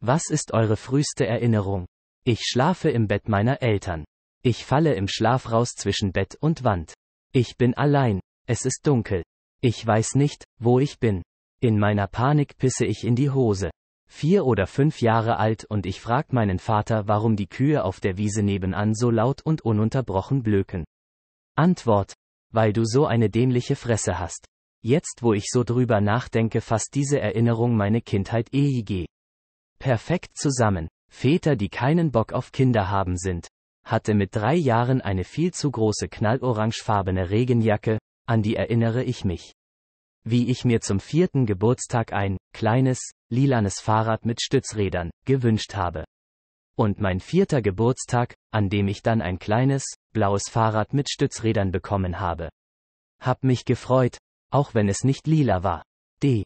Was ist eure früheste Erinnerung? Ich schlafe im Bett meiner Eltern. Ich falle im Schlaf raus zwischen Bett und Wand. Ich bin allein. Es ist dunkel. Ich weiß nicht, wo ich bin. In meiner Panik pisse ich in die Hose. Vier oder fünf Jahre alt und ich frag meinen Vater, warum die Kühe auf der Wiese nebenan so laut und ununterbrochen blöken. Antwort. Weil du so eine dämliche Fresse hast. Jetzt wo ich so drüber nachdenke, fasst diese Erinnerung meine Kindheit EIG. Eh Perfekt zusammen. Väter, die keinen Bock auf Kinder haben sind. Hatte mit drei Jahren eine viel zu große knallorangefarbene Regenjacke, an die erinnere ich mich. Wie ich mir zum vierten Geburtstag ein, kleines, lilanes Fahrrad mit Stützrädern, gewünscht habe. Und mein vierter Geburtstag, an dem ich dann ein kleines, blaues Fahrrad mit Stützrädern bekommen habe. Hab mich gefreut, auch wenn es nicht lila war. D.